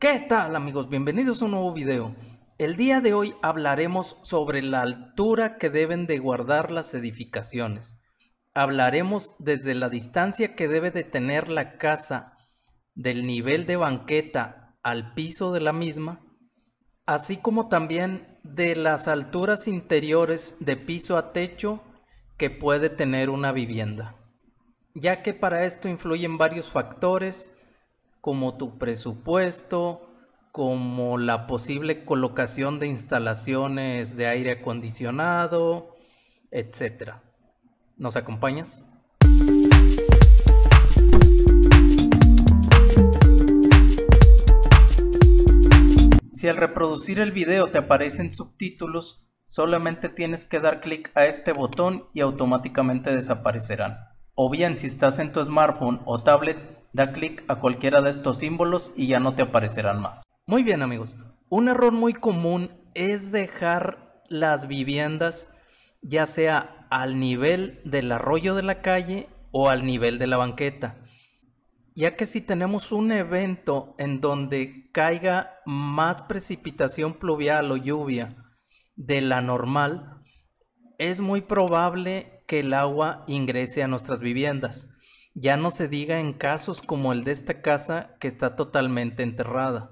¿Qué tal amigos? Bienvenidos a un nuevo video. El día de hoy hablaremos sobre la altura que deben de guardar las edificaciones. Hablaremos desde la distancia que debe de tener la casa del nivel de banqueta al piso de la misma, así como también de las alturas interiores de piso a techo que puede tener una vivienda, ya que para esto influyen varios factores como tu presupuesto, como la posible colocación de instalaciones de aire acondicionado, etc. ¿Nos acompañas? Si al reproducir el video te aparecen subtítulos, solamente tienes que dar clic a este botón y automáticamente desaparecerán. O bien si estás en tu smartphone o tablet, Da clic a cualquiera de estos símbolos y ya no te aparecerán más. Muy bien amigos, un error muy común es dejar las viviendas ya sea al nivel del arroyo de la calle o al nivel de la banqueta. Ya que si tenemos un evento en donde caiga más precipitación pluvial o lluvia de la normal, es muy probable que el agua ingrese a nuestras viviendas ya no se diga en casos como el de esta casa que está totalmente enterrada.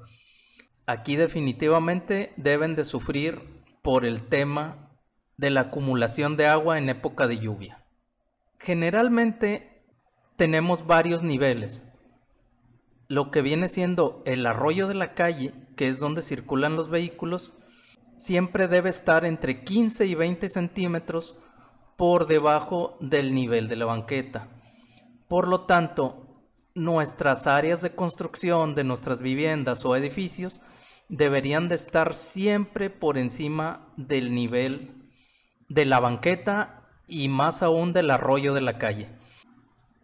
Aquí definitivamente deben de sufrir por el tema de la acumulación de agua en época de lluvia. Generalmente tenemos varios niveles. Lo que viene siendo el arroyo de la calle, que es donde circulan los vehículos, siempre debe estar entre 15 y 20 centímetros por debajo del nivel de la banqueta. Por lo tanto, nuestras áreas de construcción de nuestras viviendas o edificios deberían de estar siempre por encima del nivel de la banqueta y más aún del arroyo de la calle,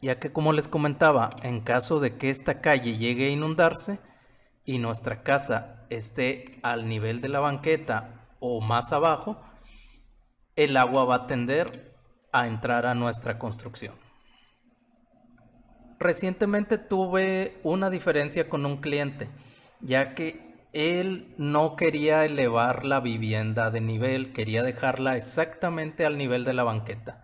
ya que como les comentaba, en caso de que esta calle llegue a inundarse y nuestra casa esté al nivel de la banqueta o más abajo, el agua va a tender a entrar a nuestra construcción. Recientemente tuve una diferencia con un cliente, ya que él no quería elevar la vivienda de nivel, quería dejarla exactamente al nivel de la banqueta.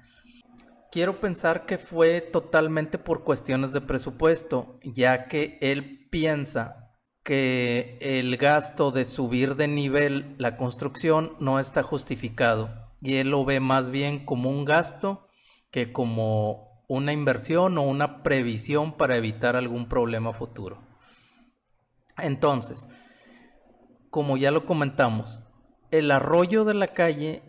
Quiero pensar que fue totalmente por cuestiones de presupuesto, ya que él piensa que el gasto de subir de nivel la construcción no está justificado y él lo ve más bien como un gasto que como una inversión o una previsión para evitar algún problema futuro. Entonces, como ya lo comentamos, el arroyo de la calle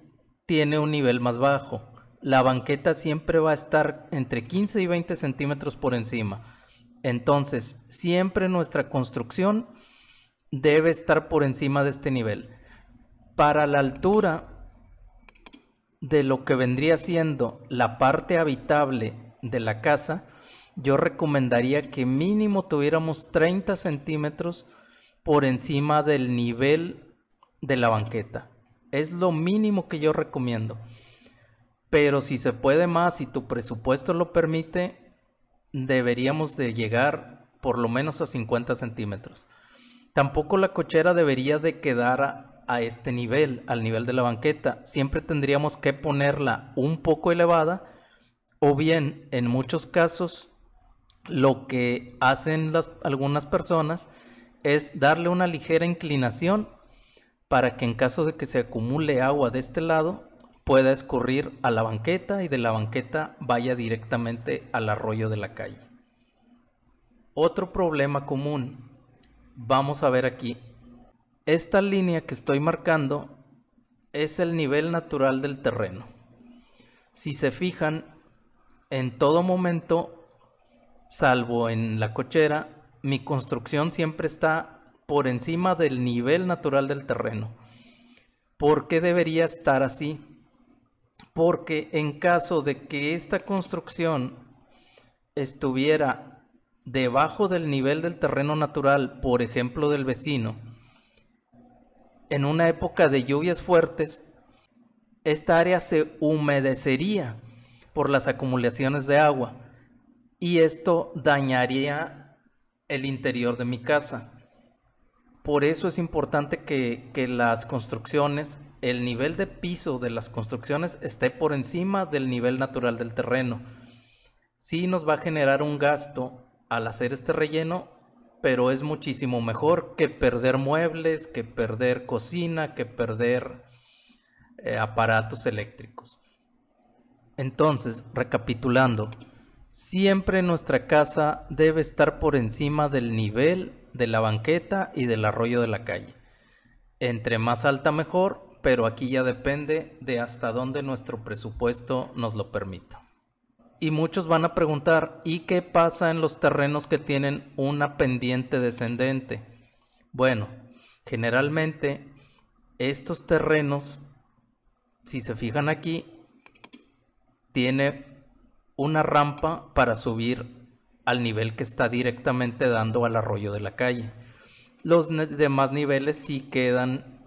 tiene un nivel más bajo. La banqueta siempre va a estar entre 15 y 20 centímetros por encima. Entonces, siempre nuestra construcción debe estar por encima de este nivel. Para la altura de lo que vendría siendo la parte habitable de la casa, yo recomendaría que mínimo tuviéramos 30 centímetros por encima del nivel de la banqueta. Es lo mínimo que yo recomiendo. Pero si se puede más, si tu presupuesto lo permite, deberíamos de llegar por lo menos a 50 centímetros. Tampoco la cochera debería de quedar a este nivel, al nivel de la banqueta. Siempre tendríamos que ponerla un poco elevada o bien, en muchos casos, lo que hacen algunas personas es darle una ligera inclinación para que en caso de que se acumule agua de este lado pueda escurrir a la banqueta y de la banqueta vaya directamente al arroyo de la calle. Otro problema común, vamos a ver aquí, esta línea que estoy marcando es el nivel natural del terreno. Si se fijan, en todo momento, salvo en la cochera, mi construcción siempre está por encima del nivel natural del terreno. ¿Por qué debería estar así? Porque en caso de que esta construcción estuviera debajo del nivel del terreno natural, por ejemplo del vecino, en una época de lluvias fuertes, esta área se humedecería por las acumulaciones de agua y esto dañaría el interior de mi casa. Por eso es importante que, las construcciones, el nivel de piso de las construcciones esté por encima del nivel natural del terreno. Sí nos va a generar un gasto al hacer este relleno, pero es muchísimo mejor que perder muebles, que perder cocina, que perder eh, aparatos eléctricos. Entonces, recapitulando, siempre nuestra casa debe estar por encima del nivel de la banqueta y del arroyo de la calle. Entre más alta mejor, pero aquí ya depende de hasta dónde nuestro presupuesto nos lo permita. Y muchos van a preguntar, ¿y qué pasa en los terrenos que tienen una pendiente descendente? Bueno, generalmente estos terrenos, si se fijan aquí, tiene una rampa para subir al nivel que está directamente dando al arroyo de la calle. Los demás niveles sí quedan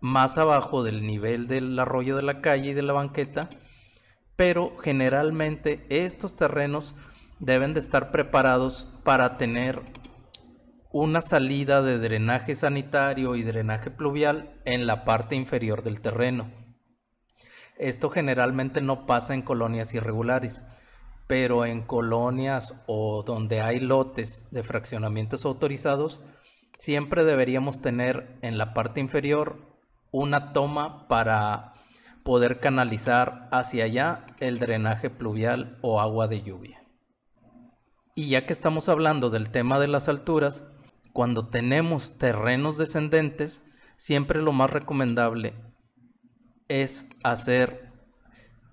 más abajo del nivel del arroyo de la calle y de la banqueta, pero generalmente estos terrenos deben de estar preparados para tener una salida de drenaje sanitario y drenaje pluvial en la parte inferior del terreno. Esto generalmente no pasa en colonias irregulares, pero en colonias o donde hay lotes de fraccionamientos autorizados, siempre deberíamos tener en la parte inferior una toma para poder canalizar hacia allá el drenaje pluvial o agua de lluvia. Y ya que estamos hablando del tema de las alturas, cuando tenemos terrenos descendentes, siempre lo más recomendable es hacer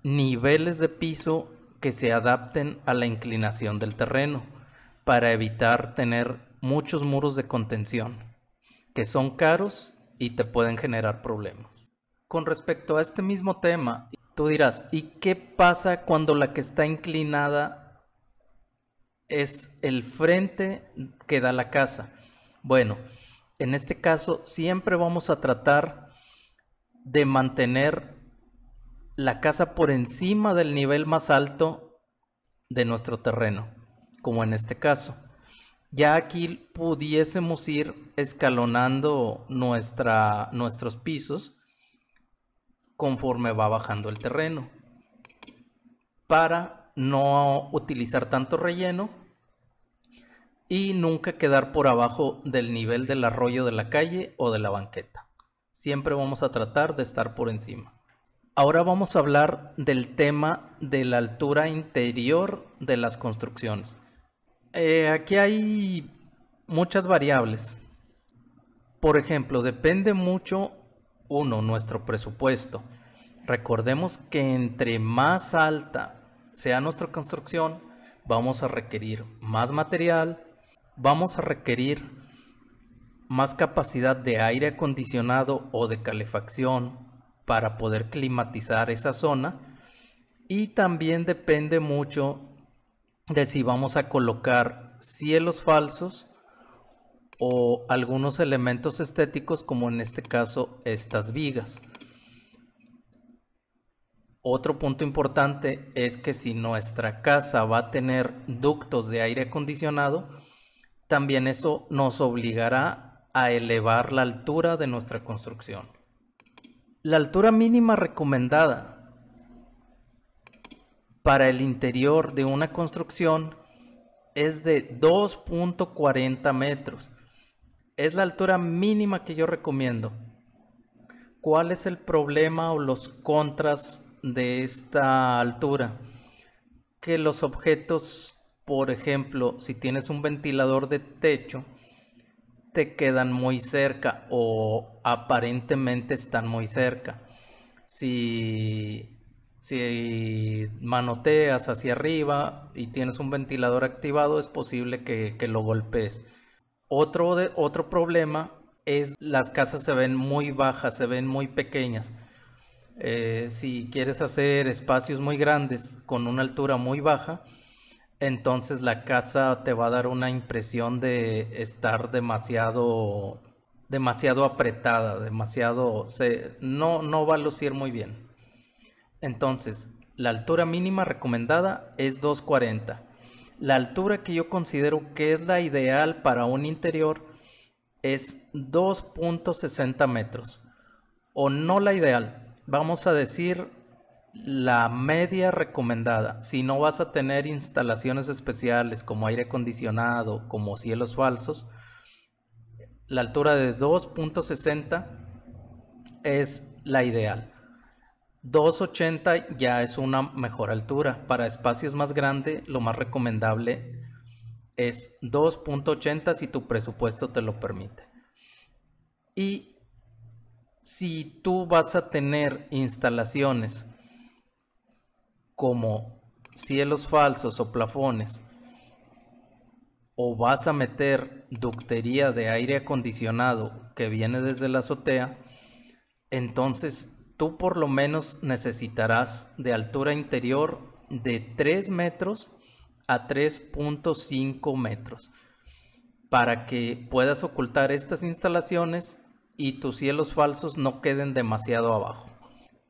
niveles de piso que se adapten a la inclinación del terreno para evitar tener muchos muros de contención que son caros y te pueden generar problemas. Con respecto a este mismo tema, tú dirás, ¿y qué pasa cuando la que está inclinada es el frente que da la casa? Bueno, en este caso siempre vamos a tratar de mantener la casa por encima del nivel más alto de nuestro terreno, como en este caso. Ya aquí pudiésemos ir escalonando nuestra, nuestros pisos conforme va bajando el terreno para no utilizar tanto relleno y nunca quedar por abajo del nivel del arroyo de la calle o de la banqueta. Siempre vamos a tratar de estar por encima. Ahora vamos a hablar del tema de la altura interior de las construcciones. Eh, aquí hay muchas variables. Por ejemplo, depende mucho, uno, nuestro presupuesto. Recordemos que entre más alta sea nuestra construcción, vamos a requerir más material, vamos a requerir más capacidad de aire acondicionado o de calefacción para poder climatizar esa zona y también depende mucho de si vamos a colocar cielos falsos o algunos elementos estéticos como en este caso estas vigas. Otro punto importante es que si nuestra casa va a tener ductos de aire acondicionado, también eso nos obligará elevar la altura de nuestra construcción. La altura mínima recomendada para el interior de una construcción es de 2.40 metros. Es la altura mínima que yo recomiendo. ¿Cuál es el problema o los contras de esta altura? Que los objetos, por ejemplo, si tienes un ventilador de techo, quedan muy cerca o aparentemente están muy cerca. Si, si manoteas hacia arriba y tienes un ventilador activado, es posible que, lo golpees. Otro, otro problema es las casas se ven muy bajas, se ven muy pequeñas. Eh, si quieres hacer espacios muy grandes con una altura muy baja, entonces la casa te va a dar una impresión de estar demasiado demasiado apretada, demasiado no no va a lucir muy bien. Entonces, la altura mínima recomendada es 240. La altura que yo considero que es la ideal para un interior es 2.60 metros. O no la ideal, vamos a decir la media recomendada, si no vas a tener instalaciones especiales como aire acondicionado, como cielos falsos, la altura de 2.60 es la ideal. 2.80 ya es una mejor altura. Para espacios más grandes, lo más recomendable es 2.80 si tu presupuesto te lo permite. Y si tú vas a tener instalaciones como cielos falsos o plafones, o vas a meter ductería de aire acondicionado que viene desde la azotea, entonces tú por lo menos necesitarás de altura interior de 3 metros a 3.5 metros para que puedas ocultar estas instalaciones y tus cielos falsos no queden demasiado abajo.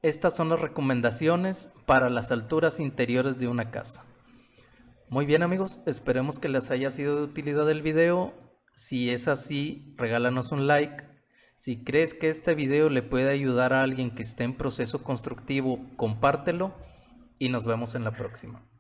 Estas son las recomendaciones para las alturas interiores de una casa. Muy bien amigos, esperemos que les haya sido de utilidad el video. Si es así, regálanos un like. Si crees que este video le puede ayudar a alguien que esté en proceso constructivo, compártelo y nos vemos en la próxima.